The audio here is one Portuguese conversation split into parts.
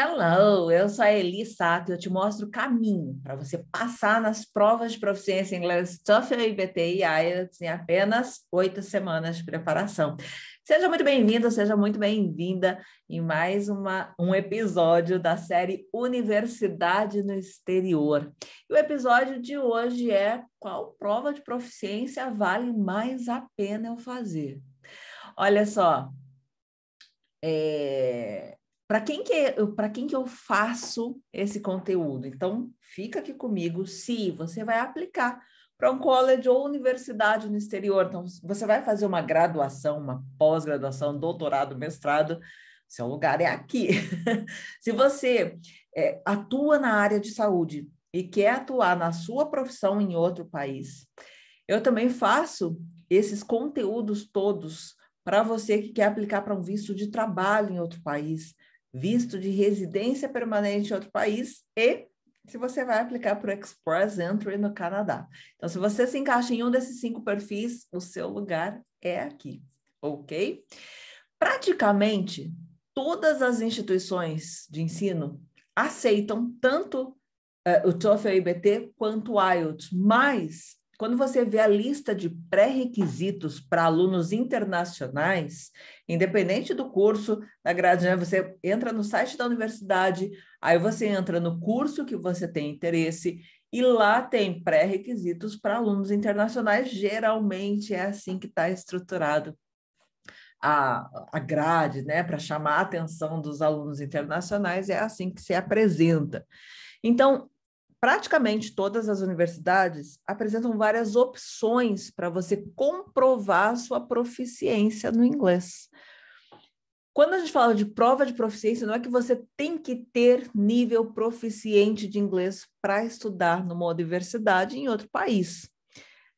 Hello, eu sou a Eli Sato e eu te mostro o caminho para você passar nas provas de proficiência em inglês TOEFL, IBT e IELTS em apenas oito semanas de preparação. Seja muito bem-vindo, seja muito bem-vinda em mais uma, um episódio da série Universidade no Exterior. E o episódio de hoje é qual prova de proficiência vale mais a pena eu fazer? Olha só, é, para quem que para quem que eu faço esse conteúdo? Então, fica aqui comigo se você vai aplicar para um college ou universidade no exterior. Então, você vai fazer uma graduação, uma pós-graduação, doutorado, mestrado, seu lugar é aqui. se você é, atua na área de saúde e quer atuar na sua profissão em outro país, eu também faço esses conteúdos todos para você que quer aplicar para um visto de trabalho em outro país, visto de residência permanente em outro país e se você vai aplicar para o Express Entry no Canadá. Então, se você se encaixa em um desses cinco perfis, o seu lugar é aqui, ok? Praticamente todas as instituições de ensino aceitam tanto uh, o TOEFL e o IBT quanto o IELTS, mas quando você vê a lista de pré-requisitos para alunos internacionais, independente do curso, da grade, né? você entra no site da universidade, aí você entra no curso que você tem interesse, e lá tem pré-requisitos para alunos internacionais. Geralmente é assim que está estruturado a, a grade, né? Para chamar a atenção dos alunos internacionais, é assim que se apresenta. Então, praticamente todas as universidades apresentam várias opções para você comprovar sua proficiência no inglês. Quando a gente fala de prova de proficiência, não é que você tem que ter nível proficiente de inglês para estudar numa universidade em outro país.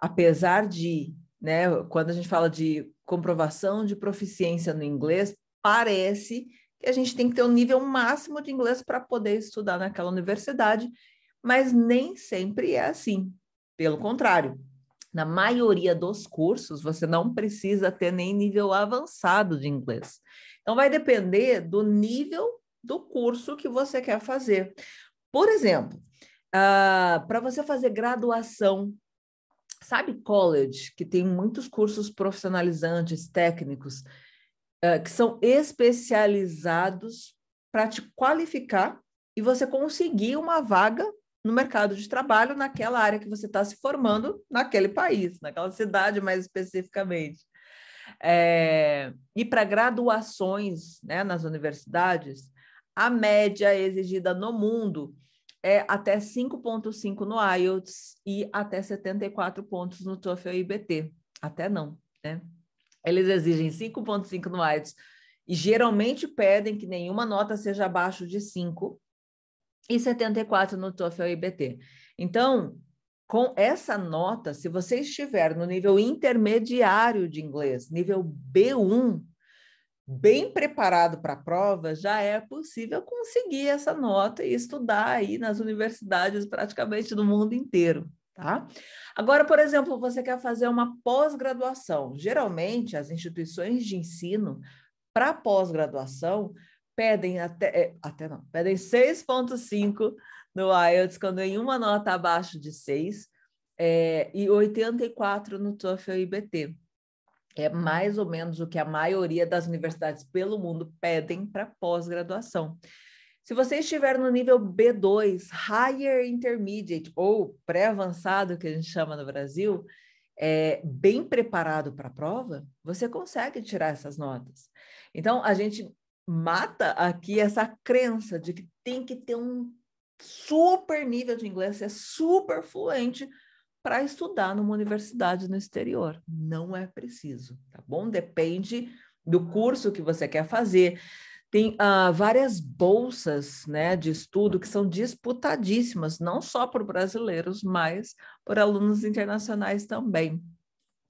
Apesar de, né, quando a gente fala de comprovação de proficiência no inglês, parece que a gente tem que ter um nível máximo de inglês para poder estudar naquela universidade mas nem sempre é assim. Pelo contrário, na maioria dos cursos, você não precisa ter nem nível avançado de inglês. Então, vai depender do nível do curso que você quer fazer. Por exemplo, uh, ah, para você fazer graduação, sabe, college, que tem muitos cursos profissionalizantes, técnicos, uh, que são especializados para te qualificar e você conseguir uma vaga no mercado de trabalho naquela área que você está se formando naquele país, naquela cidade mais especificamente. É, e para graduações né, nas universidades, a média exigida no mundo é até 5,5 no IELTS e até 74 pontos no TOEFL e IBT. Até não, né? Eles exigem 5,5 no IELTS e geralmente pedem que nenhuma nota seja abaixo de 5 e 74 no TOEFL IBT. Então, com essa nota, se você estiver no nível intermediário de inglês, nível B1, bem preparado para a prova, já é possível conseguir essa nota e estudar aí nas universidades praticamente do mundo inteiro. Tá? Agora, por exemplo, você quer fazer uma pós-graduação. Geralmente, as instituições de ensino, para pós-graduação, pedem até, é, até não, pedem 6,5 no IELTS, quando em uma nota abaixo de 6, é, e 84 no TOEFL e IBT. É mais ou menos o que a maioria das universidades pelo mundo pedem para pós-graduação. Se você estiver no nível B2, Higher Intermediate, ou pré-avançado, que a gente chama no Brasil, é, bem preparado para a prova, você consegue tirar essas notas. Então, a gente mata aqui essa crença de que tem que ter um super nível de inglês, é super fluente para estudar numa universidade no exterior. Não é preciso, tá bom? Depende do curso que você quer fazer. Tem uh, várias bolsas né, de estudo que são disputadíssimas, não só por brasileiros, mas por alunos internacionais também.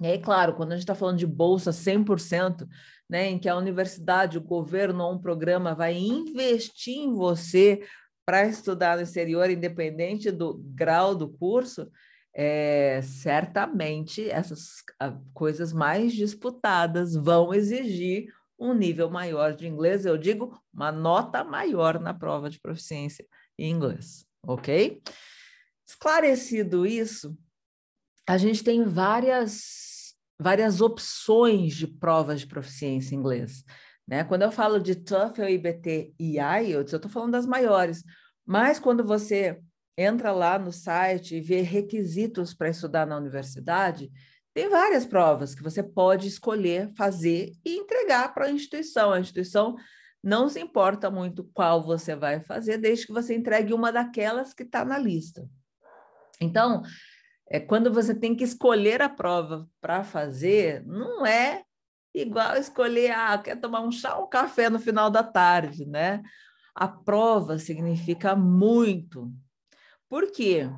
E aí, claro, quando a gente está falando de bolsa 100%, né, em que a universidade, o governo ou um programa vai investir em você para estudar no exterior, independente do grau do curso, é, certamente essas ah, coisas mais disputadas vão exigir um nível maior de inglês, eu digo uma nota maior na prova de proficiência em inglês, ok? Esclarecido isso, a gente tem várias várias opções de provas de proficiência em inglês. Né? Quando eu falo de TOEFL, IBT e IELTS, eu estou falando das maiores. Mas quando você entra lá no site e vê requisitos para estudar na universidade, tem várias provas que você pode escolher fazer e entregar para a instituição. A instituição não se importa muito qual você vai fazer, desde que você entregue uma daquelas que está na lista. Então, é quando você tem que escolher a prova para fazer, não é igual escolher, ah, quer tomar um chá ou um café no final da tarde, né? A prova significa muito. Por quê?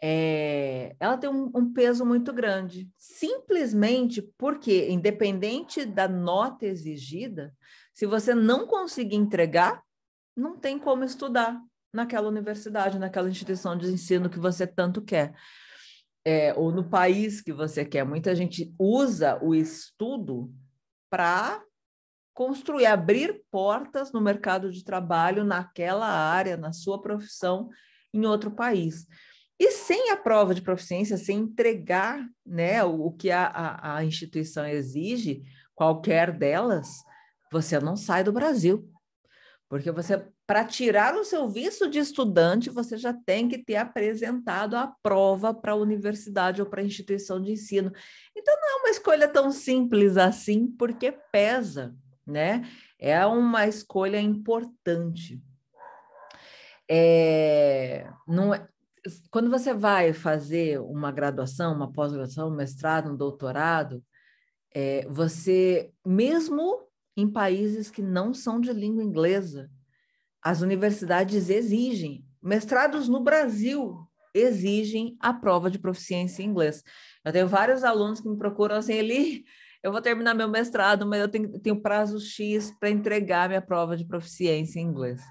É, ela tem um, um peso muito grande, simplesmente porque, independente da nota exigida, se você não conseguir entregar, não tem como estudar naquela universidade, naquela instituição de ensino que você tanto quer é, ou no país que você quer. Muita gente usa o estudo para construir, abrir portas no mercado de trabalho naquela área, na sua profissão, em outro país. E sem a prova de proficiência, sem entregar né, o, o que a, a, a instituição exige, qualquer delas, você não sai do Brasil, porque você para tirar o seu visto de estudante, você já tem que ter apresentado a prova para a universidade ou para a instituição de ensino. Então, não é uma escolha tão simples assim, porque pesa, né? É uma escolha importante. É, não é, quando você vai fazer uma graduação, uma pós-graduação, um mestrado, um doutorado, é, você, mesmo em países que não são de língua inglesa, as universidades exigem, mestrados no Brasil exigem a prova de proficiência em inglês. Eu tenho vários alunos que me procuram assim, ele, eu vou terminar meu mestrado, mas eu tenho, tenho prazo X para entregar minha prova de proficiência em inglês.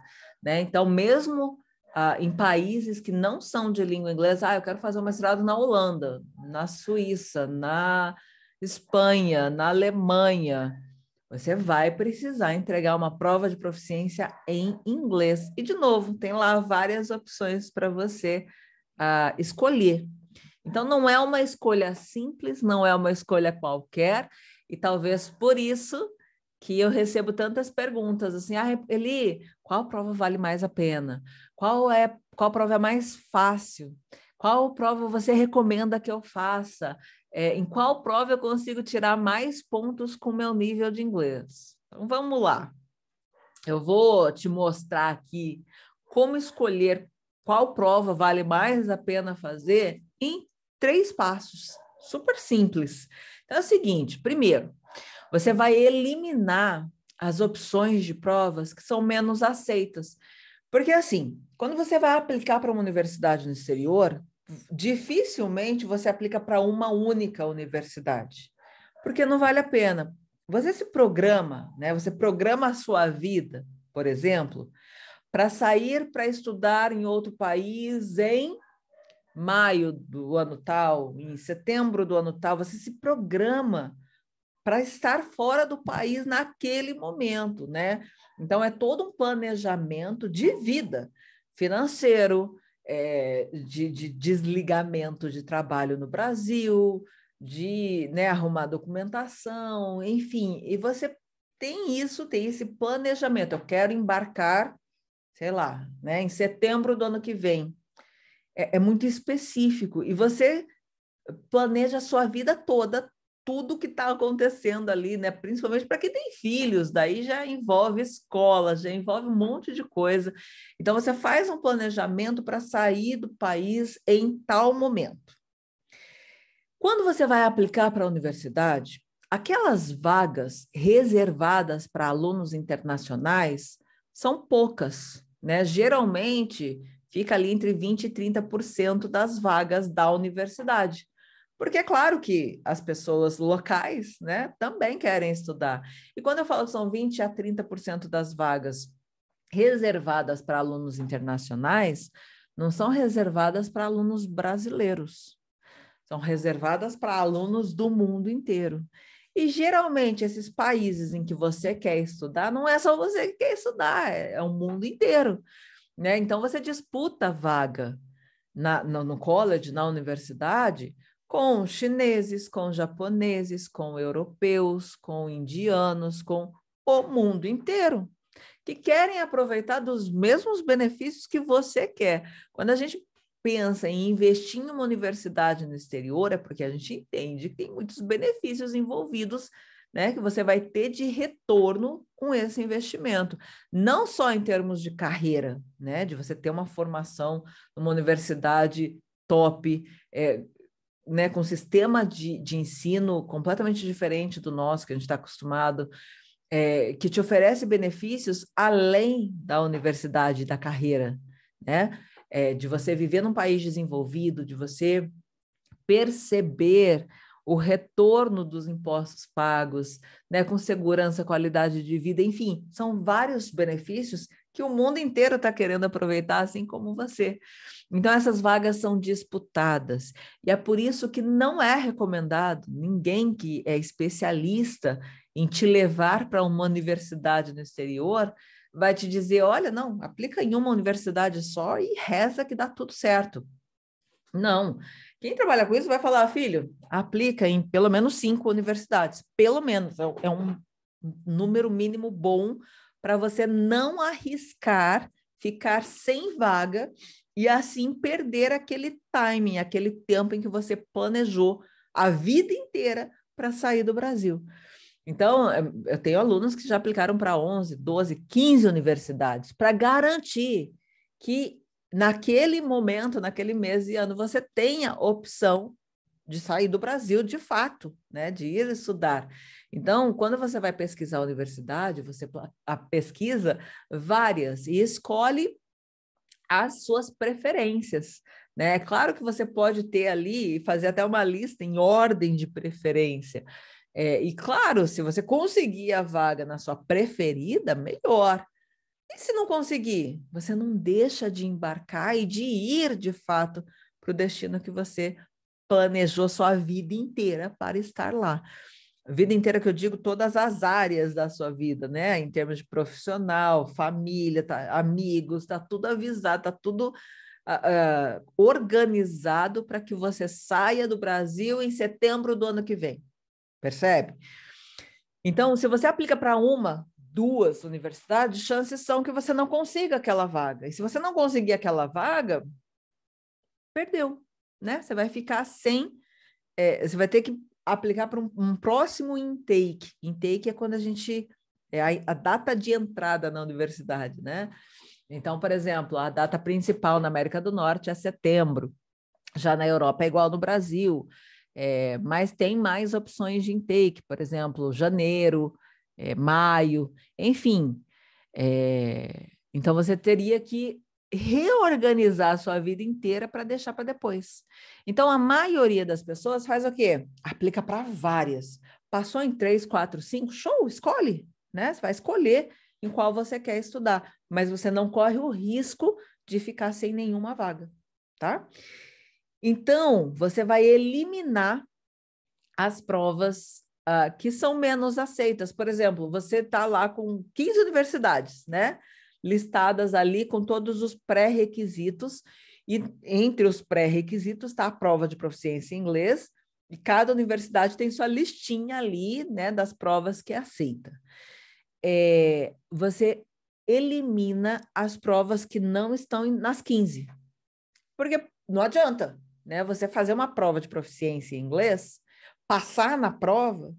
Né? Então, mesmo ah, em países que não são de língua inglesa, ah, eu quero fazer um mestrado na Holanda, na Suíça, na Espanha, na Alemanha, você vai precisar entregar uma prova de proficiência em inglês. E, de novo, tem lá várias opções para você uh, escolher. Então, não é uma escolha simples, não é uma escolha qualquer, e talvez por isso que eu recebo tantas perguntas assim: ah, Eli, qual prova vale mais a pena? Qual é qual prova é mais fácil? Qual prova você recomenda que eu faça? é, em qual prova eu consigo tirar mais pontos com meu nível de inglês. Então vamos lá. Eu vou te mostrar aqui como escolher qual prova vale mais a pena fazer em três passos. Super simples. Então é o seguinte: primeiro, você vai eliminar as opções de provas que são menos aceitas. Porque assim, quando você vai aplicar para uma universidade no exterior, dificilmente você aplica para uma única universidade, porque não vale a pena. Você se programa, né? Você programa a sua vida, por exemplo, para sair para estudar em outro país em maio do ano tal, em setembro do ano tal, você se programa para estar fora do país naquele momento, né? Então é todo um planejamento de vida, financeiro, é, de, de, desligamento de trabalho no Brasil, de né, arrumar documentação, enfim. E você tem isso, tem esse planejamento. Eu quero embarcar, sei lá, né, em setembro do ano que vem. É, é muito específico. E você planeja a sua vida toda tudo que está acontecendo ali, né? Principalmente para quem tem filhos, daí já envolve escola, já envolve um monte de coisa. Então você faz um planejamento para sair do país em tal momento. Quando você vai aplicar para a universidade, aquelas vagas reservadas para alunos internacionais são poucas, né? Geralmente fica ali entre 20 e 30% das vagas da universidade. Porque é claro que as pessoas locais né, também querem estudar. E quando eu falo que são 20 a 30% das vagas reservadas para alunos internacionais, não são reservadas para alunos brasileiros. São reservadas para alunos do mundo inteiro. E geralmente esses países em que você quer estudar, não é só você que quer estudar, é, é o mundo inteiro. Né? Então você disputa vaga na, no, no college, na universidade, com chineses, com japoneses, com europeus, com indianos, com o mundo inteiro, que querem aproveitar dos mesmos benefícios que você quer. Quando a gente pensa em investir em uma universidade no exterior, é porque a gente entende que tem muitos benefícios envolvidos né, que você vai ter de retorno com esse investimento, não só em termos de carreira, né, de você ter uma formação numa universidade top, é, né, com um sistema de, de ensino completamente diferente do nosso, que a gente está acostumado, é, que te oferece benefícios além da universidade, da carreira, né? É, de você viver num país desenvolvido, de você perceber o retorno dos impostos pagos, né, com segurança, qualidade de vida, enfim, são vários benefícios que o mundo inteiro está querendo aproveitar, assim como você. Então, essas vagas são disputadas. E é por isso que não é recomendado ninguém que é especialista em te levar para uma universidade no exterior vai te dizer: olha, não, aplica em uma universidade só e reza que dá tudo certo. Não. Quem trabalha com isso vai falar, filho, aplica em pelo menos cinco universidades. Pelo menos, é um é número mínimo bom para você não arriscar ficar sem vaga e assim perder aquele timing, aquele tempo em que você planejou a vida inteira para sair do Brasil. Então, eh, eu tenho alunos que já aplicaram para 11, 12, 15 universidades para garantir que naquele momento, naquele mês e ano, você tenha opção de sair do Brasil de fato, né, de ir estudar. Então, quando você vai pesquisar a universidade, você pesquisa várias e escolhe as suas preferências. Né? É claro que você pode ter ali e fazer até uma lista em ordem de preferência. É, e claro, se você conseguir a vaga na sua preferida, melhor. E se não conseguir, você não deixa de embarcar e de ir de fato para o destino que você planejou sua vida inteira para estar lá vida inteira que eu digo todas as áreas da sua vida, né? Em termos de profissional, família, tá, amigos, tá tudo avisado, tá tudo uh, uh, organizado para que você saia do Brasil em setembro do ano que vem. Percebe? Então, se você aplica para uma, duas universidades, chances são que você não consiga aquela vaga. E se você não conseguir aquela vaga, perdeu, né? Você vai ficar sem é, você vai ter que aplicar para um, um, próximo intake. Intake é quando a gente é a, a, data de entrada na universidade, né? Então, por exemplo, a data principal na América do Norte é setembro. Já na Europa é igual no Brasil, é, mas tem mais opções de intake, por exemplo, janeiro, é, maio, enfim. É, então você teria que reorganizar a sua vida inteira para deixar para depois. Então, a maioria das pessoas faz o quê? Aplica para várias. Passou em três, quatro, cinco, show, escolhe, né? Você vai escolher em qual você quer estudar, mas você não corre o risco de ficar sem nenhuma vaga, tá? Então, você vai eliminar as provas uh, que são menos aceitas. Por exemplo, você está lá com 15 universidades, né? listadas ali com todos os pré-requisitos. E entre os pré-requisitos está a prova de proficiência em inglês, e cada universidade tem sua listinha ali, né, das provas que é aceita. É, você elimina as provas que não estão nas 15. Porque não adianta, né, você fazer uma prova de proficiência em inglês, passar na prova,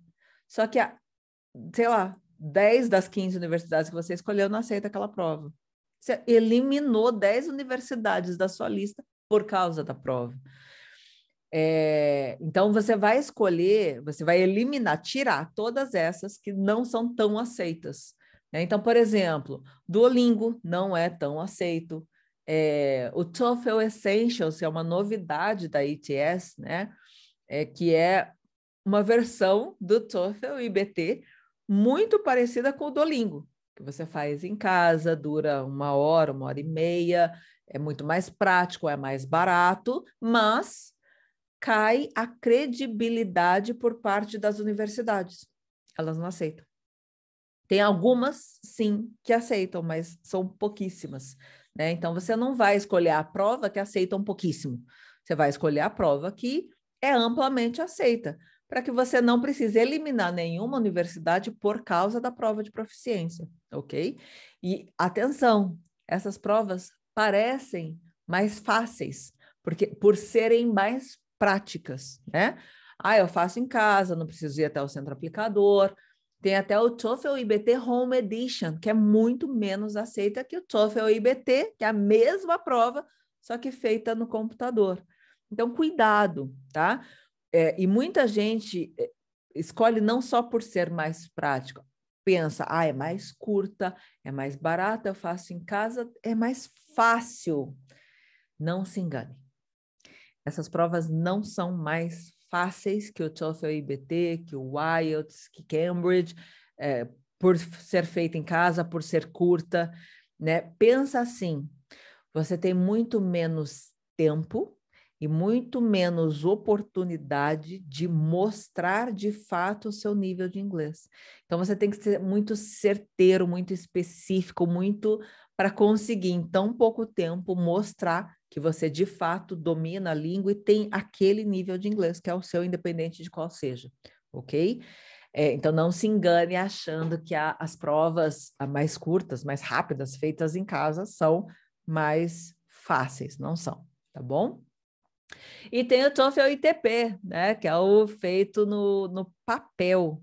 só que, a, sei lá, 10 das 15 universidades que você escolheu não aceita aquela prova. Você eliminou 10 universidades da sua lista por causa da prova. É, então, você vai escolher, você vai eliminar, tirar todas essas que não são tão aceitas. Né? Então, por exemplo, Duolingo não é tão aceito. É, o TOEFL Essentials é uma novidade da ETS, né? É, que é uma versão do TOEFL IBT muito parecida com o Dolingo, que você faz em casa, dura uma hora, uma hora e meia, é muito mais prático, é mais barato, mas cai a credibilidade por parte das universidades. Elas não aceitam. Tem algumas, sim, que aceitam, mas são pouquíssimas. Né? Então, você não vai escolher a prova que aceita um pouquíssimo. Você vai escolher a prova que é amplamente aceita para que você não precise eliminar nenhuma universidade por causa da prova de proficiência, ok? E atenção, essas provas parecem mais fáceis, porque por serem mais práticas, né? Ah, eu faço em casa, não preciso ir até o centro aplicador. Tem até o TOEFL IBT Home Edition, que é muito menos aceita que o TOEFL IBT, que é a mesma prova, só que feita no computador. Então, cuidado, tá? É, e muita gente é, escolhe não só por ser mais prático pensa, ah, é mais curta, é mais barata, eu faço em casa, é mais fácil. Não se engane. Essas provas não são mais fáceis que o TOEFL IBT, que o IELTS, que Cambridge, é, por ser feita em casa, por ser curta, né? Pensa assim, você tem muito menos tempo e muito menos oportunidade de mostrar de fato o seu nível de inglês. Então você tem que ser muito certeiro, muito específico, muito para conseguir em tão pouco tempo mostrar que você de fato domina a língua e tem aquele nível de inglês que é o seu, independente de qual seja, ok? É, então não se engane achando que a, as provas mais curtas, mais rápidas feitas em casa são mais fáceis, não são, tá bom? E tem o TOEFL ITP, né, que é o feito no, no papel.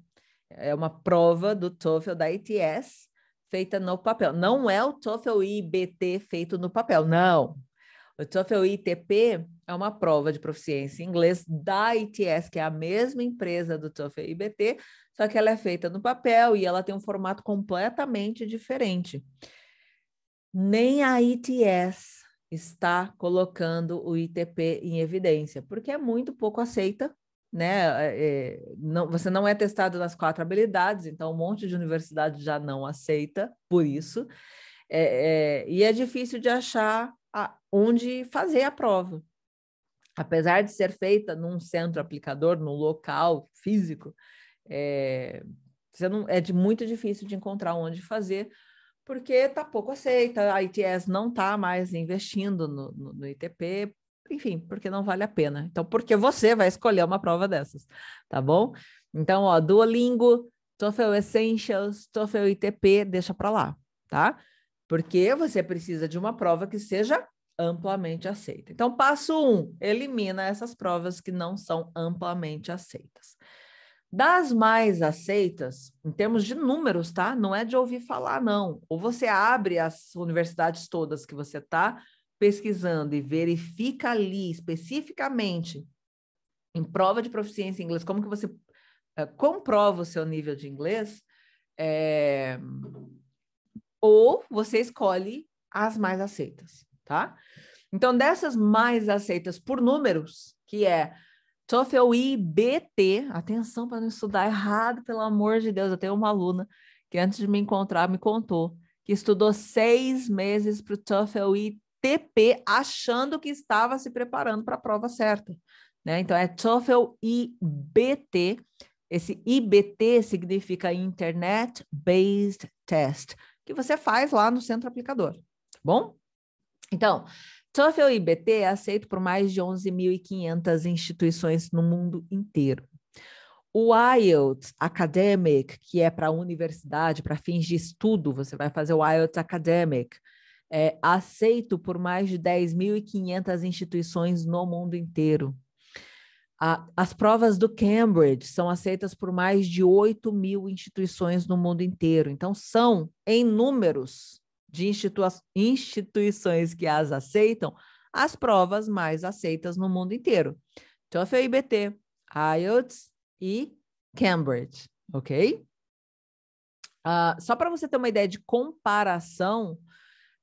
É uma prova do TOEFL da ITS feita no papel. Não é o TOEFL IBT feito no papel, não. O TOEFL ITP é uma prova de proficiência em inglês da ITS, que é a mesma empresa do TOEFL IBT, só que ela é feita no papel e ela tem um formato completamente diferente. Nem a ITS está colocando o ITP em evidência, porque é muito pouco aceita, né? É, é, não, você não é testado nas quatro habilidades, então um monte de universidade já não aceita por isso, é, é, e é difícil de achar a, onde fazer a prova. Apesar de ser feita num centro aplicador, num local físico, é, não, é de, muito difícil de encontrar onde fazer, porque está pouco aceita, a ITS não está mais investindo no, no, no ITP, enfim, porque não vale a pena. Então, porque você vai escolher uma prova dessas, tá bom? Então, ó, Duolingo, TOEFL Essentials, TOEFL ITP, deixa para lá, tá? Porque você precisa de uma prova que seja amplamente aceita. Então, passo um, elimina essas provas que não são amplamente aceitas. Das mais aceitas, em termos de números, tá? Não é de ouvir falar, não. Ou você abre as universidades todas que você está pesquisando e verifica ali especificamente em prova de proficiência em inglês, como que você eh, comprova o seu nível de inglês, é... ou você escolhe as mais aceitas, tá? Então, dessas mais aceitas por números, que é TOEFL é IBT, atenção para não estudar errado, pelo amor de Deus, eu tenho uma aluna que antes de me encontrar me contou que estudou seis meses para o TOEFL ITP, achando que estava se preparando para a prova certa. Né? Então, é TOEFL IBT. Esse IBT significa Internet Based Test, que você faz lá no centro aplicador, tá bom? Então, TOEFL e IBT é aceito por mais de 11.500 instituições no mundo inteiro. O IELTS Academic, que é para a universidade, para fins de estudo, você vai fazer o IELTS Academic, é aceito por mais de 10.500 instituições no mundo inteiro. A, as provas do Cambridge são aceitas por mais de 8 mil instituições no mundo inteiro. Então, são, em números, de institu instituições que as aceitam, as provas mais aceitas no mundo inteiro. TOEFL então, IBT, IELTS e Cambridge, ok? Uh, só para você ter uma ideia de comparação,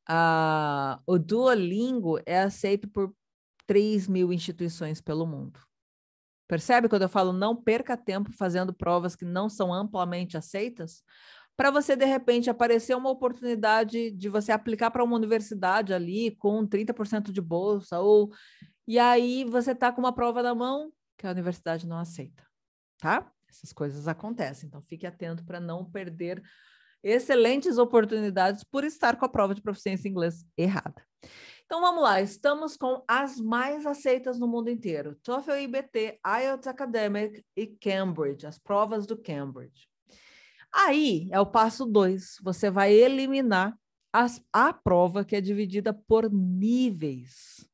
uh, o Duolingo é aceito por 3 mil instituições pelo mundo. Percebe quando eu falo não perca tempo fazendo provas que não são amplamente aceitas? para você de repente aparecer uma oportunidade de você aplicar para uma universidade ali com 30% de bolsa ou e aí você tá com uma prova na mão que a universidade não aceita, tá? Essas coisas acontecem, então fique atento para não perder excelentes oportunidades por estar com a prova de proficiência em inglês errada. Então vamos lá, estamos com as mais aceitas no mundo inteiro: TOEFL IBT, IELTS Academic e Cambridge, as provas do Cambridge. Aí é o passo dois: você vai eliminar as, a prova que é dividida por níveis.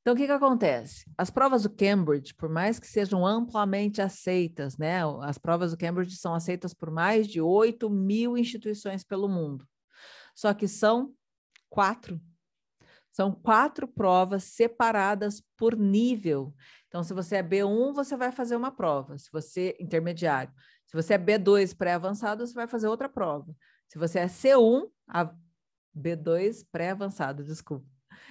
Então, o que, que acontece? As provas do Cambridge, por mais que sejam amplamente aceitas, né? As provas do Cambridge são aceitas por mais de 8 mil instituições pelo mundo. Só que são quatro. São quatro provas separadas por nível. Então, se você é B1, você vai fazer uma prova. Se você é intermediário, se você é B2 pré-avançado, você vai fazer outra prova. Se você é C1, a B2 pré-avançado, desculpa.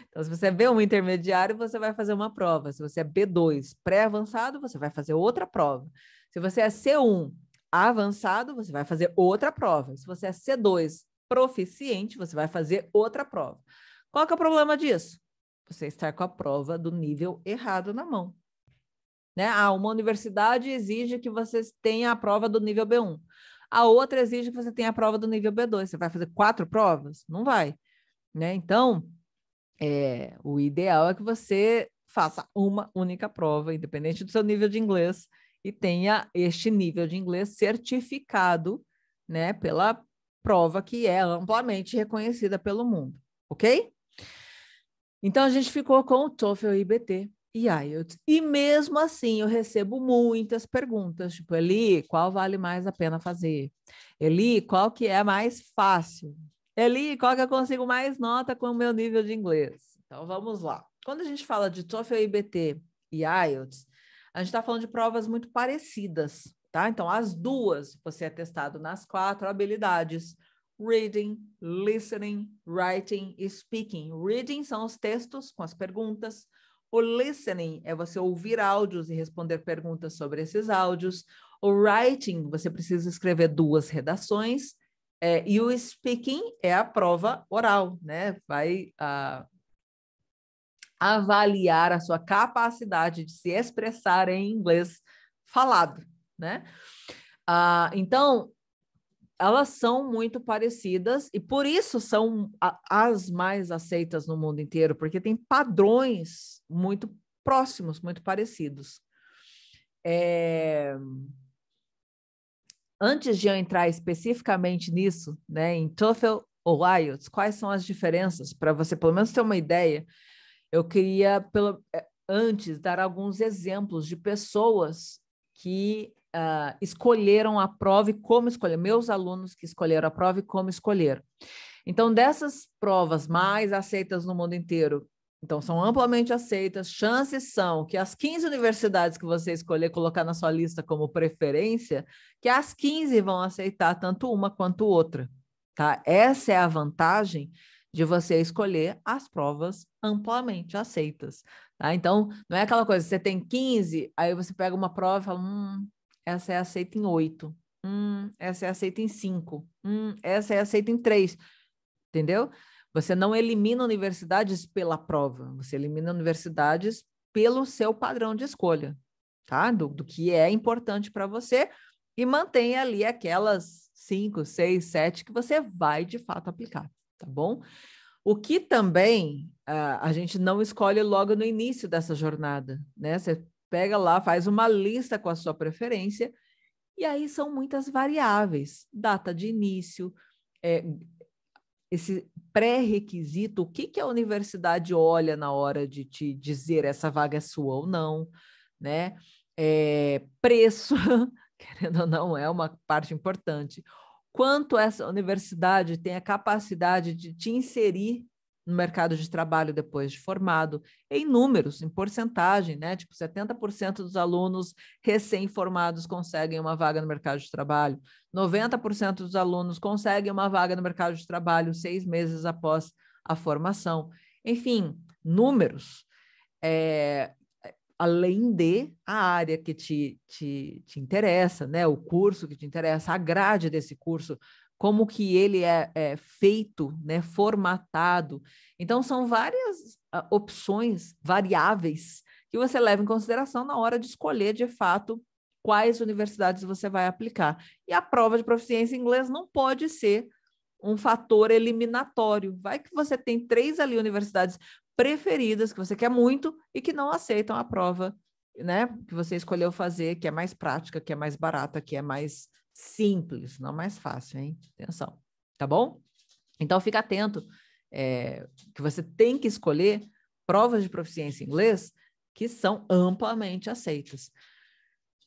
Então, se você é B1 intermediário, você vai fazer uma prova. Se você é B2 pré-avançado, você vai fazer outra prova. Se você é C1 avançado, você vai fazer outra prova. Se você é C2 proficiente, você vai fazer outra prova. Qual que é o problema disso? Você estar com a prova do nível errado na mão. Né? Ah, uma universidade exige que você tenha a prova do nível B1. A outra exige que você tenha a prova do nível B2. Você vai fazer quatro provas? Não vai. Né? Então, é, o ideal é que você faça uma única prova, independente do seu nível de inglês, e tenha este nível de inglês certificado né, pela prova que é amplamente reconhecida pelo mundo, ok? Então a gente ficou com o TOEFL e IBT e IELTS. E mesmo assim, eu recebo muitas perguntas, tipo, Eli, qual vale mais a pena fazer? Eli, qual que é mais fácil? Eli, qual que eu consigo mais nota com o meu nível de inglês? Então, vamos lá. Quando a gente fala de TOEFL, IBT e IELTS, a gente está falando de provas muito parecidas, tá? Então, as duas, você é testado nas quatro habilidades, reading, listening, writing e speaking. Reading são os textos com as perguntas, o listening é você ouvir áudios e responder perguntas sobre esses áudios. O writing, você precisa escrever duas redações. É, e o speaking é a prova oral, né? Vai uh, avaliar a sua capacidade de se expressar em inglês falado, né? Uh, então, elas são muito parecidas e por isso são a, as mais aceitas no mundo inteiro, porque tem padrões muito próximos, muito parecidos. É... Antes de eu entrar especificamente nisso, né, em TOEFL ou IELTS, quais são as diferenças para você pelo menos ter uma ideia? Eu queria pelo eh, antes dar alguns exemplos de pessoas que uh, escolheram a prova e como escolher, meus alunos que escolheram a prova e como escolher. Então, dessas provas mais aceitas no mundo inteiro, então são amplamente aceitas, chances são que as 15 universidades que você escolher colocar na sua lista como preferência, que as 15 vão aceitar tanto uma quanto outra, tá? Essa é a vantagem de você escolher as provas amplamente aceitas, tá? Então, não é aquela coisa, você tem 15, aí você pega uma prova e fala, hum, essa é aceita em oito, hum, essa é aceita em cinco, hum, essa é aceita em três, entendeu? Você não elimina universidades pela prova, você elimina universidades pelo seu padrão de escolha, tá? Do, do que é importante para você e mantém ali aquelas cinco, seis, sete que você vai de fato aplicar, tá bom? O que também uh, a gente não escolhe logo no início dessa jornada, né? Você pega lá, faz uma lista com a sua preferência, e aí são muitas variáveis: data de início, é, esse pré-requisito, o que, que a universidade olha na hora de te dizer essa vaga é sua ou não, né? É, preço, querendo ou não, é uma parte importante. Quanto essa universidade tem a capacidade de te inserir no mercado de trabalho depois de formado, em números, em porcentagem, né? Tipo, 70% dos alunos recém-formados conseguem uma vaga no mercado de trabalho, 90% dos alunos conseguem uma vaga no mercado de trabalho seis meses após a formação. Enfim, números. É, além de a área que te, te, te interessa, né? O curso que te interessa, a grade desse curso, como que ele é, é feito, né, formatado. Então, são várias ah, opções, variáveis, que você leva em consideração na hora de escolher, de fato, quais universidades você vai aplicar. E a prova de proficiência em inglês não pode ser um fator eliminatório. Vai que você tem três ali universidades preferidas que você quer muito e que não aceitam a prova, né? Que você escolheu fazer, que é mais prática, que é mais barata, que é mais simples, não mais fácil, hein? Atenção, tá bom? Então, fica atento é, que você tem que escolher provas de proficiência em inglês que são amplamente aceitas.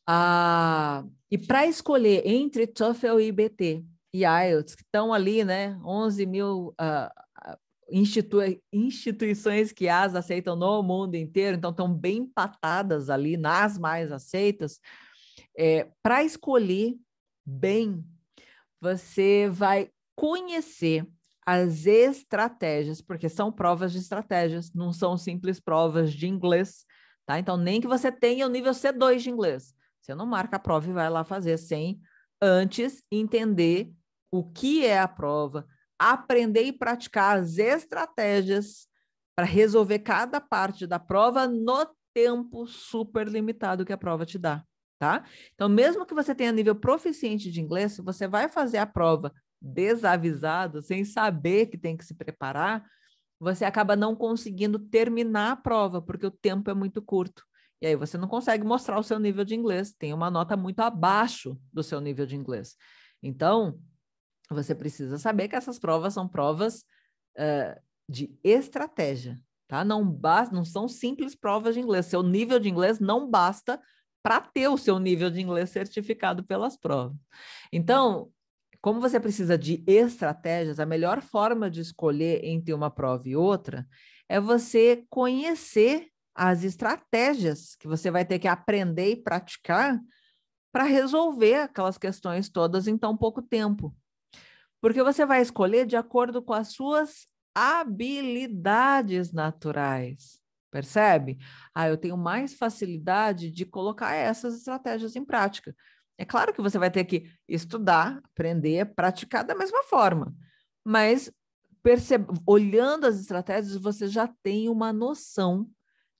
Ah, e para escolher entre TOEFL e IBT e IELTS, que estão ali, né, 11 mil uh, institui instituições que as aceitam no mundo inteiro, então estão bem empatadas ali nas mais aceitas, é, eh, para escolher bem, você vai conhecer as estratégias, porque são provas de estratégias, não são simples provas de inglês, tá? Então, nem que você tenha o nível C2 de inglês, você não marca a prova e vai lá fazer sem antes entender o que é a prova, aprender e praticar as estratégias para resolver cada parte da prova no tempo super limitado que a prova te dá tá? Então, mesmo que você tenha nível proficiente de inglês, se você vai fazer a prova desavisado, sem saber que tem que se preparar, você acaba não conseguindo terminar a prova, porque o tempo é muito curto. E aí você não consegue mostrar o seu nível de inglês, tem uma nota muito abaixo do seu nível de inglês. Então, você precisa saber que essas provas são provas uh, de estratégia, tá? Não, não são simples provas de inglês. Seu nível de inglês não basta para ter o seu nível de inglês certificado pelas provas. Então, como você precisa de estratégias, a melhor forma de escolher entre uma prova e outra é você conhecer as estratégias que você vai ter que aprender e praticar para resolver aquelas questões todas em tão pouco tempo. Porque você vai escolher de acordo com as suas habilidades naturais. Percebe? Ah, eu tenho mais facilidade de colocar essas estratégias em prática. É claro que você vai ter que estudar, aprender, praticar da mesma forma, mas percebe, olhando as estratégias, você já tem uma noção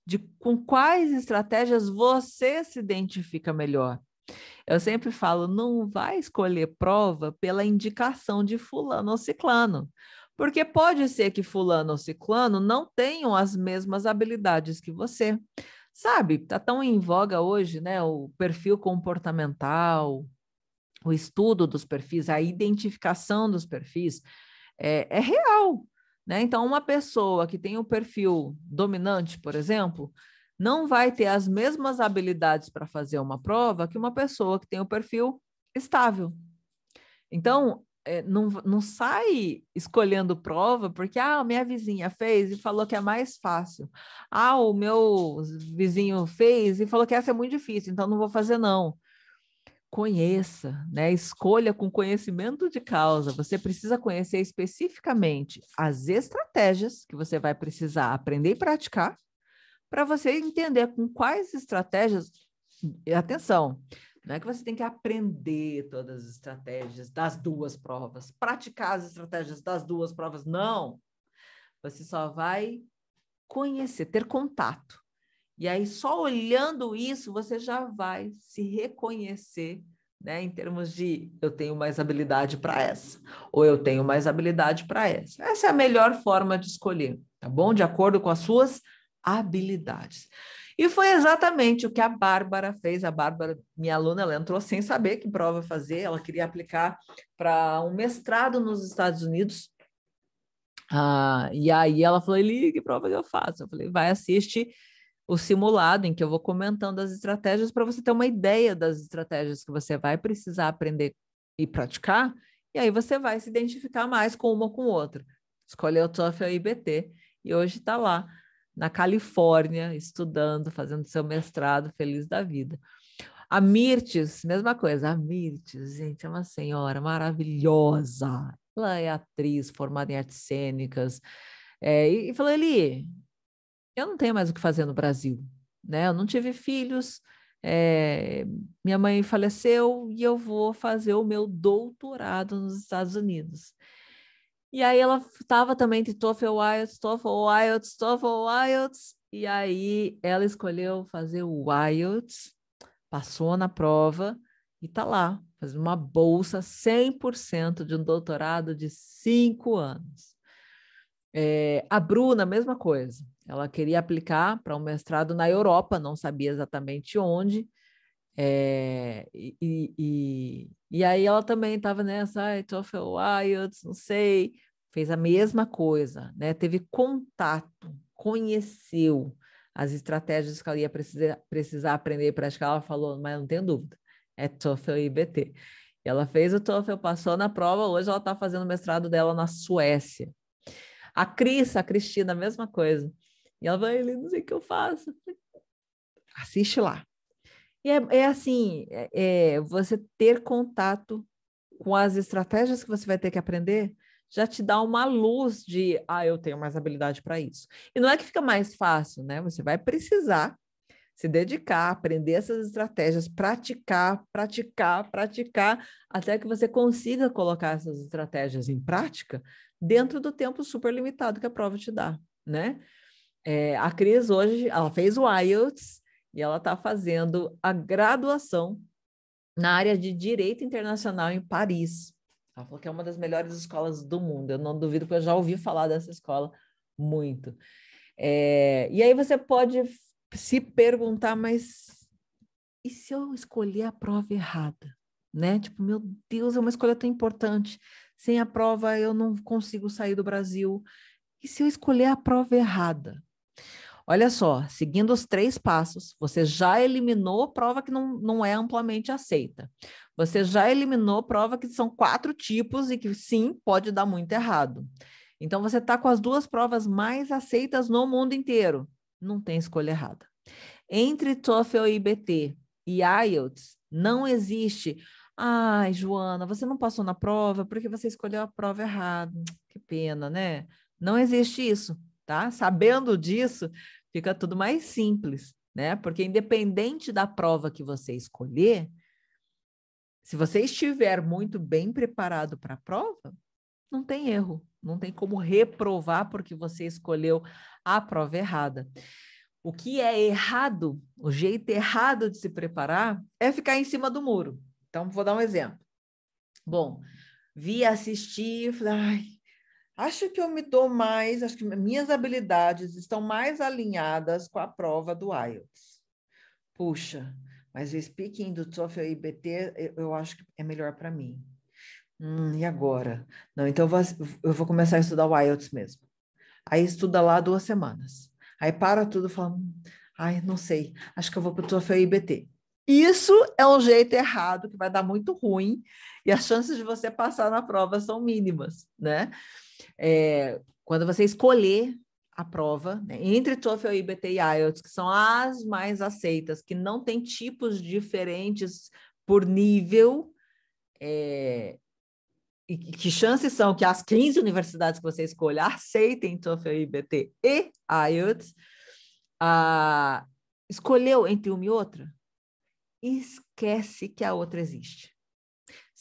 de com quais estratégias você se identifica melhor. Eu sempre falo, não vai escolher prova pela indicação de fulano ou ciclano, porque pode ser que fulano ou ciclano não tenham as mesmas habilidades que você. Sabe, tá tão em voga hoje, né, o perfil comportamental, o estudo dos perfis, a identificação dos perfis é, é real, né? Então, uma pessoa que tem o um perfil dominante, por exemplo, não vai ter as mesmas habilidades para fazer uma prova que uma pessoa que tem o um perfil estável. Então, é, não, não sai escolhendo prova porque ah, minha vizinha fez e falou que é mais fácil. Ah, o meu vizinho fez e falou que essa é muito difícil, então não vou fazer não. Conheça, né? Escolha com conhecimento de causa. Você precisa conhecer especificamente as estratégias que você vai precisar aprender e praticar para você entender com quais estratégias. Atenção, não é que você tem que aprender todas as estratégias das duas provas, praticar as estratégias das duas provas, não. Você só vai conhecer, ter contato. E aí, só olhando isso, você já vai se reconhecer né, em termos de eu tenho mais habilidade para essa, ou eu tenho mais habilidade para essa. Essa é a melhor forma de escolher, tá bom? De acordo com as suas habilidades. E foi exatamente o que a Bárbara fez. A Bárbara, minha aluna, ela entrou sem saber que prova fazer, ela queria aplicar para um mestrado nos Estados Unidos. Ah, e aí ela falou, Eli, que prova que eu faço? Eu falei, vai, assistir o simulado em que eu vou comentando as estratégias para você ter uma ideia das estratégias que você vai precisar aprender e praticar, e aí você vai se identificar mais com uma ou com outra. Escolheu o TOEFL e o IBT, e hoje está lá na Califórnia, estudando, fazendo seu mestrado, feliz da vida. A Mirtes, mesma coisa, a Mirtes, gente, é uma senhora maravilhosa. Ela é atriz, formada em artes cênicas. É, e, e falou, Eli, eu não tenho mais o que fazer no Brasil, né? Eu não tive filhos, é, minha mãe faleceu e eu vou fazer o meu doutorado nos Estados Unidos. E aí ela estava também entre Toffel Wilds Toffel Wilds Toffel Wilds E aí ela escolheu fazer o Wilds passou na prova e está lá, fazendo uma bolsa 100% de um doutorado de cinco anos. É, a Bruna, mesma coisa. Ela queria aplicar para um mestrado na Europa, não sabia exatamente onde, é, e, e, e aí ela também estava nessa, ai, TOEFL Wild, não sei, fez a mesma coisa, né? Teve contato, conheceu as estratégias que ela ia precisar, precisar aprender e praticar, ela falou, mas não tem dúvida, é Toffel e IBT. Ela fez o TOEFL, passou na prova, hoje ela está fazendo o mestrado dela na Suécia. A Cris, a Cristina, a mesma coisa. E ela vai, ele não sei o que eu faço. Assiste lá. E é, é assim, é, é, você ter contato com as estratégias que você vai ter que aprender já te dá uma luz de, ah, eu tenho mais habilidade para isso. E não é que fica mais fácil, né? Você vai precisar se dedicar, aprender essas estratégias, praticar, praticar, praticar, até que você consiga colocar essas estratégias em prática dentro do tempo super limitado que a prova te dá, né? É, a Cris hoje, ela fez o IELTS, e ela está fazendo a graduação na área de Direito Internacional em Paris. Ela falou que é uma das melhores escolas do mundo. Eu não duvido, porque eu já ouvi falar dessa escola muito. É, e aí você pode se perguntar, mas e se eu escolher a prova errada? Né? Tipo, meu Deus, é uma escolha tão importante. Sem a prova, eu não consigo sair do Brasil. E se eu escolher a prova errada? Olha só, seguindo os três passos, você já eliminou prova que não, não é amplamente aceita. Você já eliminou prova que são quatro tipos e que sim, pode dar muito errado. Então você está com as duas provas mais aceitas no mundo inteiro. Não tem escolha errada. Entre TOEFL e IBT e IELTS, não existe. Ai, Joana, você não passou na prova porque você escolheu a prova errada. Que pena, né? Não existe isso, tá? Sabendo disso, fica tudo mais simples, né? Porque independente da prova que você escolher, se você estiver muito bem preparado para a prova, não tem erro, não tem como reprovar porque você escolheu a prova errada. O que é errado, o jeito errado de se preparar é ficar em cima do muro. Então, vou dar um exemplo. Bom, vi assistir, falei, ai, Acho que eu me dou mais, acho que minhas habilidades estão mais alinhadas com a prova do IELTS. Puxa, mas o speaking do TOEFL e IBT eu, acho que é melhor para mim. Hum, e agora? Não, então eu vou, eu vou, começar a estudar o IELTS mesmo. Aí estuda lá duas semanas. Aí para tudo e fala, hum, ai, não sei, acho que eu vou para o TOEFL e IBT. Isso é um jeito errado que vai dar muito ruim e as chances de você passar na prova são mínimas, né? é, quando você escolher a prova, né, entre TOEFL, IBT e IELTS, que são as mais aceitas, que não tem tipos diferentes por nível, é, e que chances são que as 15 universidades que você escolha aceitem TOEFL, IBT e IELTS, a, escolheu entre uma e outra, esquece que a outra existe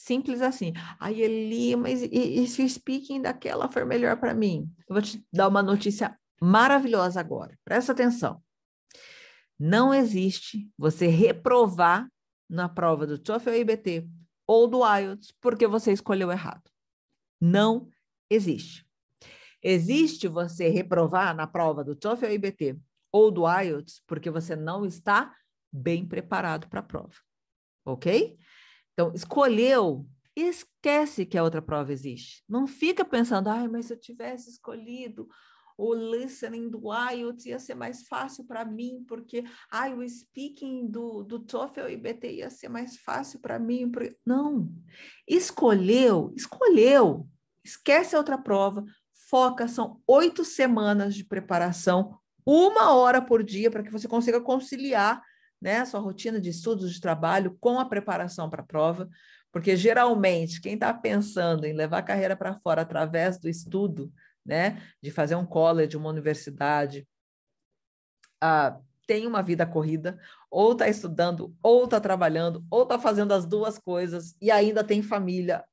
simples assim. aí Eli, mas e, e se o speaking daquela for melhor para mim? Eu vou te dar uma notícia maravilhosa agora. Presta atenção. Não existe você reprovar na prova do TOEFL IBT ou do IELTS porque você escolheu errado. Não existe. Existe você reprovar na prova do TOEFL IBT ou do IELTS porque você não está bem preparado para a prova. OK? Então, escolheu, esquece que a outra prova existe. Não fica pensando, ai, mas se eu tivesse escolhido o listening do IELTS ia ser mais fácil para mim, porque ai, o speaking do, do TOEFL e BT ia ser mais fácil para mim. Porque... Não. Escolheu, escolheu. Esquece a outra prova, foca, são oito semanas de preparação, uma hora por dia, para que você consiga conciliar né, sua rotina de estudos, de trabalho, com a preparação para a prova, porque geralmente quem está pensando em levar a carreira para fora através do estudo, né, de fazer um college, uma universidade, ah, tem uma vida corrida, ou está estudando, ou está trabalhando, ou está fazendo as duas coisas e ainda tem família,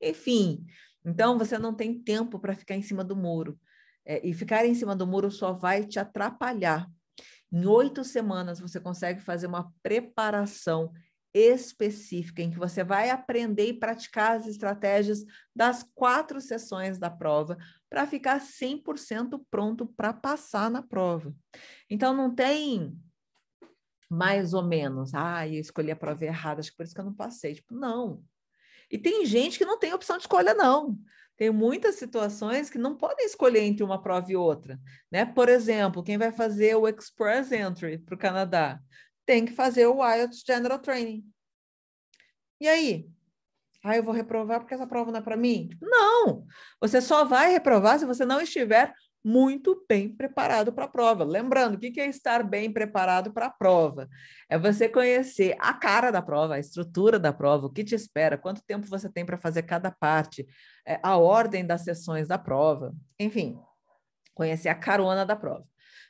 enfim. Então você não tem tempo para ficar em cima do muro. É, e ficar em cima do muro só vai te atrapalhar, em oito semanas, você consegue fazer uma preparação específica, em que você vai aprender e praticar as estratégias das quatro sessões da prova, para ficar 100% pronto para passar na prova. Então, não tem mais ou menos, ah, eu escolhi a prova errada, acho que por isso que eu não passei. Tipo, não. E tem gente que não tem opção de escolha, não tem muitas situações que não podem escolher entre uma prova e outra, né? Por exemplo, quem vai fazer o Express Entry para o Canadá tem que fazer o IELTS General Training. E aí? Ah, eu vou reprovar porque essa prova não é para mim? Não! Você só vai reprovar se você não estiver muito bem preparado para a prova. Lembrando, o que é estar bem preparado para a prova? É você conhecer a cara da prova, a estrutura da prova, o que te espera, quanto tempo você tem para fazer cada parte, é, a ordem das sessões da prova, enfim, conhecer a carona da prova.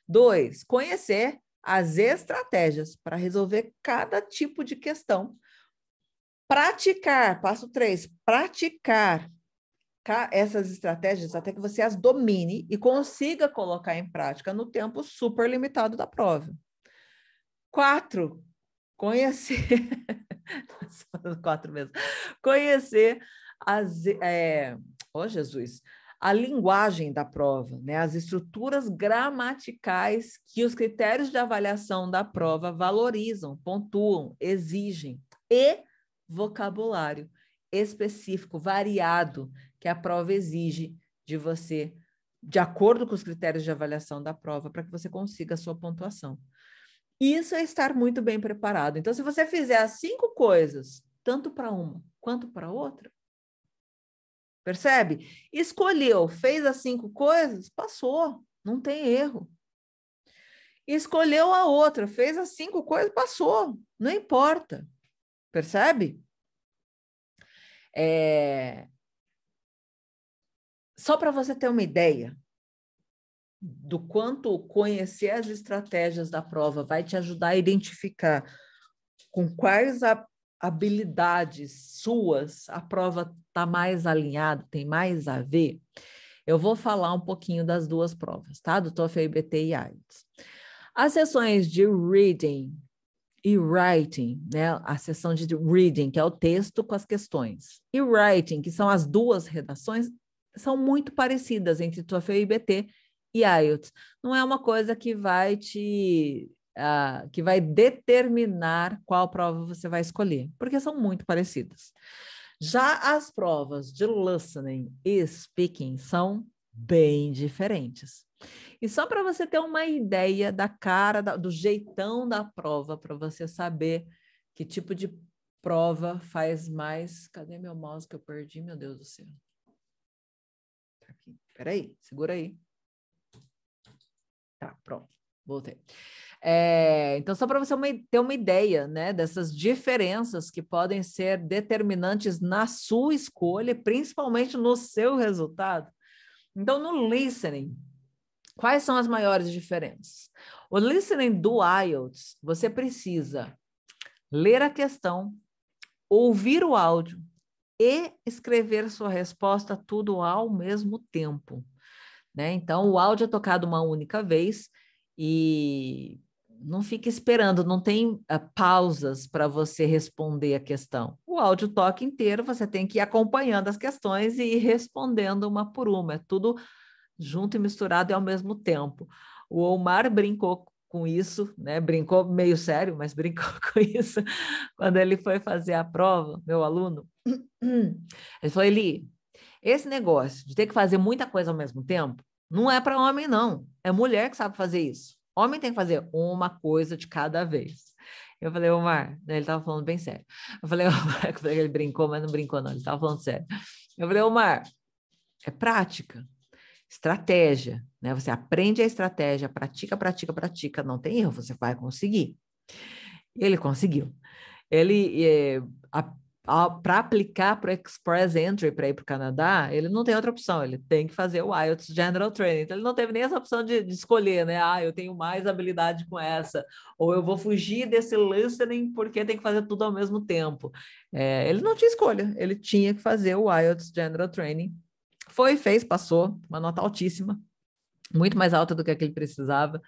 Dois, conhecer as estratégias para resolver cada tipo de questão. Praticar, passo três, praticar essas estratégias até que você as domine e consiga colocar em prática no tempo super limitado da prova. Quatro, conhecer. quatro mesmo. Conhecer as. É... Oh, Jesus! a linguagem da prova, né? as estruturas gramaticais que os critérios de avaliação da prova valorizam, pontuam, exigem, e vocabulário específico, variado, que a prova exige de você, de acordo com os critérios de avaliação da prova, para que você consiga a sua pontuação. Isso é estar muito bem preparado. Então, se você fizer as cinco coisas, tanto para uma quanto para outra, percebe? Escolheu, fez as cinco coisas, passou, não tem erro. Escolheu a outra, fez as cinco coisas, passou, não importa, percebe? É, só para você ter uma ideia do quanto conhecer as estratégias da prova vai te ajudar a identificar com quais habilidades suas a prova está mais alinhada, tem mais a ver. Eu vou falar um pouquinho das duas provas, tá? Do TOEFL IBT e IELTS. As sessões de reading e writing, né? A sessão de reading, que é o texto com as questões, e writing, que são as duas redações, são muito parecidas entre TOEFL e IBT e IELTS. Não é uma coisa que vai te uh, que vai determinar qual prova você vai escolher, porque são muito parecidas. Já as provas de listening e speaking são bem diferentes. E só para você ter uma ideia da cara, da, do jeitão da prova, para você saber que tipo de prova faz mais. Cadê meu mouse que eu perdi? Meu Deus do céu. Espera aí, segura aí. Tá, pronto. Voltei. É, então, só para você ter uma ideia né, dessas diferenças que podem ser determinantes na sua escolha, principalmente no seu resultado. Então, no listening, quais são as maiores diferenças? O listening do IELTS, você precisa ler a questão, ouvir o áudio, e escrever sua resposta tudo ao mesmo tempo. Né? Então, o áudio é tocado uma única vez e não fica esperando, não tem uh, pausas para você responder a questão. O áudio toca inteiro, você tem que ir acompanhando as questões e ir respondendo uma por uma, é tudo junto e misturado e ao mesmo tempo. O Omar brincou com isso, né? Brincou meio sério, mas brincou com isso quando ele foi fazer a prova, meu aluno. Ele falou: Eli, esse negócio de ter que fazer muita coisa ao mesmo tempo não é para homem, não. É mulher que sabe fazer isso. Homem tem que fazer uma coisa de cada vez. Eu falei, Omar, né, ele estava falando bem sério. Eu falei, Omar, ele brincou, mas não brincou, não. Ele estava falando sério. Eu falei, Omar, é prática. Estratégia, né? Você aprende a estratégia, pratica, pratica, pratica, não tem erro, você vai conseguir. Ele conseguiu. Ele, é, eh, para aplicar para o Express Entry para ir para o Canadá, ele não tem outra opção, ele tem que fazer o IELTS General Training. Então, ele não teve nem essa opção de, de escolher, né? Ah, eu tenho mais habilidade com essa, ou eu vou fugir desse listening porque tem que fazer tudo ao mesmo tempo. É, ele não tinha escolha, ele tinha que fazer o IELTS General Training foi, fez, passou, uma nota altíssima, muito mais alta do que a que ele precisava.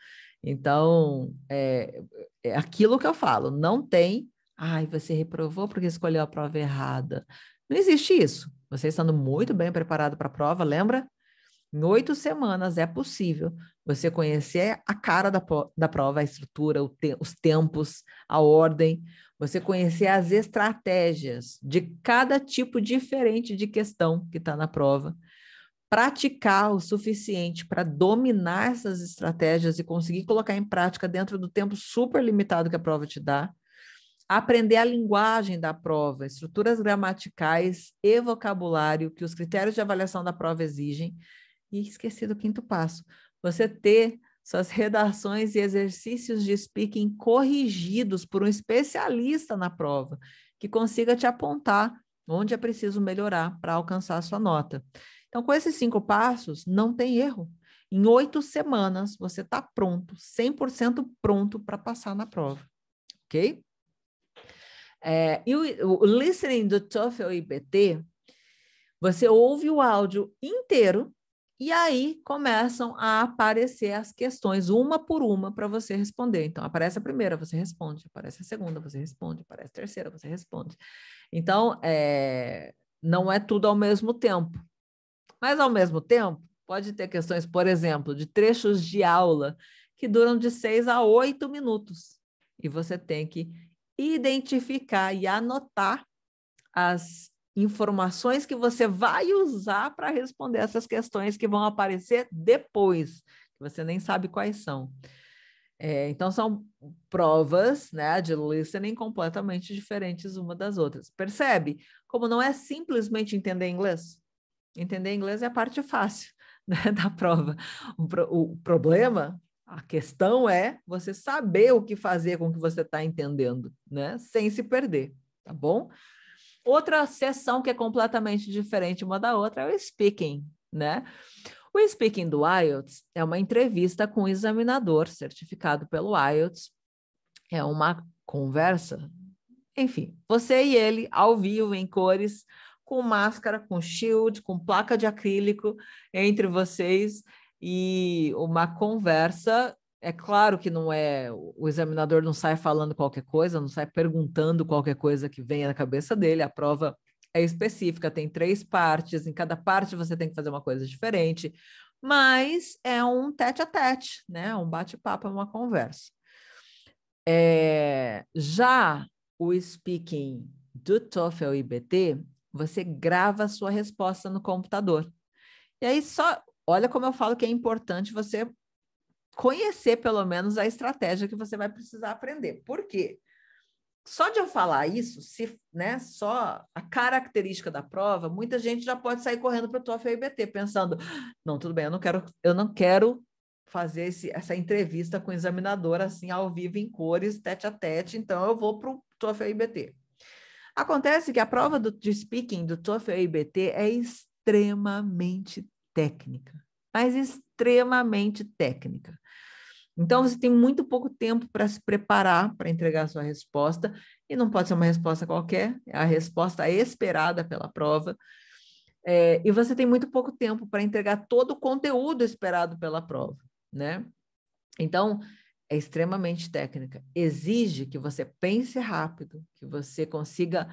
Então, é, é, é aquilo que eu falo, não tem, ai, você reprovou porque escolheu a prova errada. Não existe isso. Você estando muito bem preparado para a prova, lembra? Em oito semanas é possível você conhecer a cara da, da prova, a estrutura, te, os tempos, a ordem, você conhecer as estratégias de cada tipo diferente de questão que está na prova praticar o suficiente para dominar essas estratégias e conseguir colocar em prática dentro do tempo super limitado que a prova te dá, aprender a linguagem da prova, estruturas gramaticais e vocabulário que os critérios de avaliação da prova exigem, e esqueci do quinto passo, você ter suas redações e exercícios de speaking corrigidos por um especialista na prova, que consiga te apontar onde é preciso melhorar para alcançar a sua nota. Então, com esses cinco passos, não tem erro. Em oito semanas, você está pronto, 100% pronto para passar na prova, ok? É, e o, o listening do TOEFL IBT, você ouve o áudio inteiro e aí começam a aparecer as questões uma por uma para você responder. Então, aparece a primeira, você responde, aparece a segunda, você responde, aparece a terceira, você responde. Então, é, não é tudo ao mesmo tempo. Mas, ao mesmo tempo, pode ter questões, por exemplo, de trechos de aula que duram de seis a oito minutos. E você tem que identificar e anotar as informações que você vai usar para responder essas questões que vão aparecer depois, que você nem sabe quais são. É, então, são provas né, de listening completamente diferentes uma das outras. Percebe como não é simplesmente entender inglês? Entender inglês é a parte fácil né, da prova. O, o problema, a questão é você saber o que fazer com o que você está entendendo, né? Sem se perder, tá bom? Outra sessão que é completamente diferente uma da outra é o speaking, né? O Speaking do IELTS é uma entrevista com o um examinador certificado pelo IELTS. É uma conversa. Enfim, você e ele, ao vivo, em cores, com máscara, com shield, com placa de acrílico entre vocês e uma conversa. É claro que não é o examinador não sai falando qualquer coisa, não sai perguntando qualquer coisa que venha na cabeça dele. A prova é específica, tem três partes, em cada parte você tem que fazer uma coisa diferente, mas é um tete a tete, né? Um bate-papo, é uma conversa. É, já o speaking do TOEFL IBT você grava a sua resposta no computador. E aí só, olha como eu falo que é importante você conhecer pelo menos a estratégia que você vai precisar aprender. Por quê? Só de eu falar isso, se, né, só a característica da prova, muita gente já pode sair correndo para o TOEFL IBT pensando: "Não, tudo bem, eu não quero, eu não quero fazer esse, essa entrevista com o examinador assim ao vivo em cores, tete a tete, então eu vou para o TOEFL IBT". Acontece que a prova do, de speaking do TOEFL IBT é extremamente técnica, mas extremamente técnica. Então, você tem muito pouco tempo para se preparar para entregar a sua resposta, e não pode ser uma resposta qualquer, é a resposta esperada pela prova. É, e você tem muito pouco tempo para entregar todo o conteúdo esperado pela prova, né? Então, é extremamente técnica. Exige que você pense rápido, que você consiga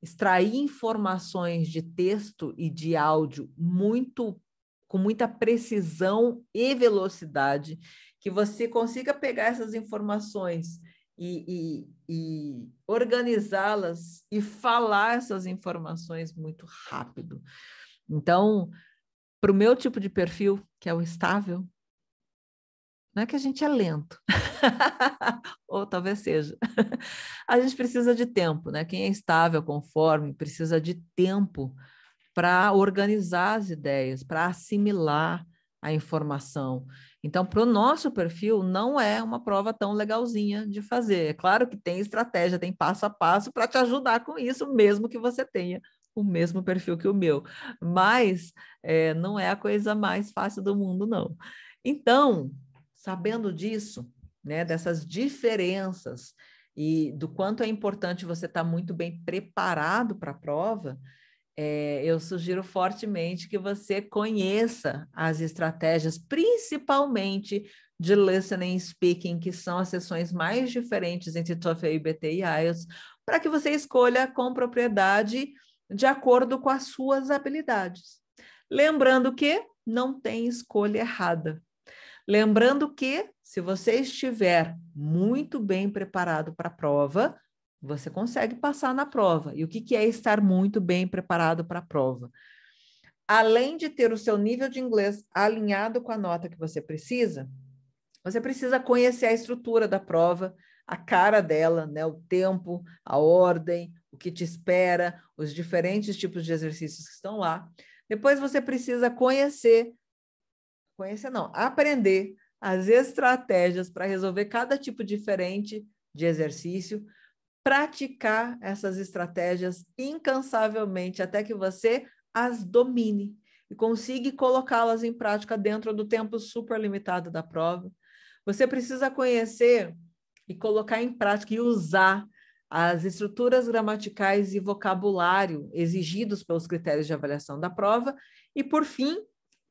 extrair informações de texto e de áudio muito com muita precisão e velocidade, que você consiga pegar essas informações e, e, e organizá-las e falar essas informações muito rápido. Então, para o meu tipo de perfil, que é o estável, não é que a gente é lento, ou talvez seja. A gente precisa de tempo, né? Quem é estável, conforme, precisa de tempo para organizar as ideias, para assimilar a informação. Então, para o nosso perfil, não é uma prova tão legalzinha de fazer. É claro que tem estratégia, tem passo a passo para te ajudar com isso, mesmo que você tenha o mesmo perfil que o meu. Mas é, não é a coisa mais fácil do mundo, não. Então, sabendo disso, né, dessas diferenças e do quanto é importante você estar tá muito bem preparado para a prova, é, eu sugiro fortemente que você conheça as estratégias, principalmente de listening e speaking, que são as sessões mais diferentes entre TOEFL, IBT e IELTS, para que você escolha com propriedade de acordo com as suas habilidades. Lembrando que não tem escolha errada. Lembrando que, se você estiver muito bem preparado para a prova, você consegue passar na prova. E o que, que é estar muito bem preparado para a prova? Além de ter o seu nível de inglês alinhado com a nota que você precisa, você precisa conhecer a estrutura da prova, a cara dela, né? o tempo, a ordem, o que te espera, os diferentes tipos de exercícios que estão lá. Depois você precisa conhecer conhecer não, aprender as estratégias para resolver cada tipo diferente de exercício, praticar essas estratégias incansavelmente até que você as domine e consiga colocá-las em prática dentro do tempo super limitado da prova. Você precisa conhecer e colocar em prática e usar as estruturas gramaticais e vocabulário exigidos pelos critérios de avaliação da prova e, por fim,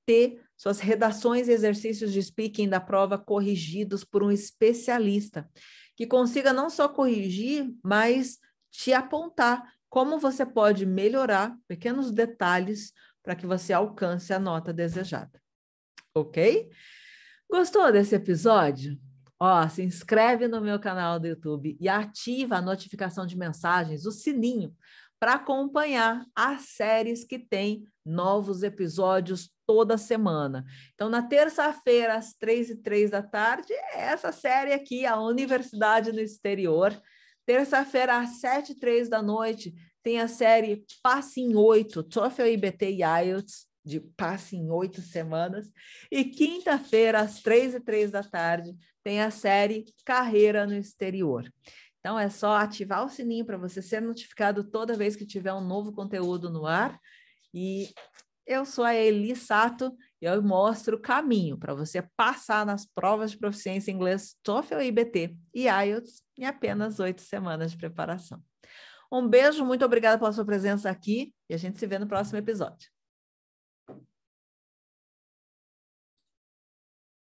ter suas redações e exercícios de speaking da prova corrigidos por um especialista, que consiga não só corrigir, mas te apontar como você pode melhorar pequenos detalhes para que você alcance a nota desejada. Ok? Gostou desse episódio? Ó, se inscreve no meu canal do YouTube e ativa a notificação de mensagens, o sininho, para acompanhar as séries que tem novos episódios toda semana. Então, na terça-feira, às três e três da tarde, é essa série aqui, A Universidade no Exterior. Terça-feira, às sete e três da noite, tem a série Passe em Oito, TOEFL, IBT e IELTS, de Passe em Oito Semanas. E quinta-feira, às três e três da tarde, tem a série Carreira no Exterior. Então é só ativar o sininho para você ser notificado toda vez que tiver um novo conteúdo no ar. E eu sou a Eli Sato e eu mostro o caminho para você passar nas provas de proficiência em inglês TOEFL e IBT e IELTS em apenas oito semanas de preparação. Um beijo, muito obrigada pela sua presença aqui e a gente se vê no próximo episódio.